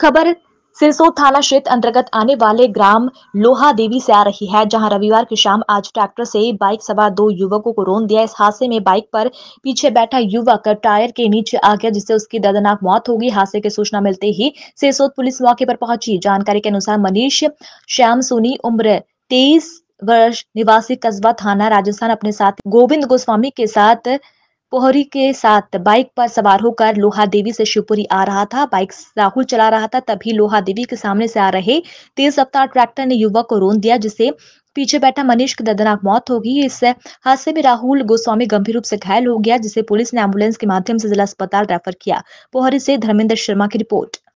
खबर सिरसोद थाना क्षेत्र अंतर्गत आने वाले ग्राम लोहा देवी से आ रही है जहां रविवार की शाम आज ट्रैक्टर से बाइक सवार दो युवकों को रोन दिया इस हादसे में बाइक पर पीछे बैठा युवक टायर के नीचे आ गया जिससे उसकी दर्दनाक मौत होगी हादसे की सूचना मिलते ही सिरसोद पुलिस मौके पर पहुंची जानकारी के अनुसार मनीष श्याम सोनी उम्र तेईस वर्ष निवासी कस्बा थाना राजस्थान अपने साथ गोविंद गोस्वामी के साथ पोहरी के साथ बाइक पर सवार होकर लोहा देवी से शिवपुरी आ रहा था बाइक राहुल चला रहा था तभी लोहा देवी के सामने से आ रहे तेज रफ्तार ट्रैक्टर ने युवक को रोन दिया जिससे पीछे बैठा मनीष की दर्दनाक मौत हो गई इस हादसे में राहुल गोस्वामी गंभीर रूप से घायल हो गया जिसे पुलिस ने एम्बुलेंस के माध्यम से जिला अस्पताल रेफर किया पोहरी से धर्मेंद्र शर्मा की रिपोर्ट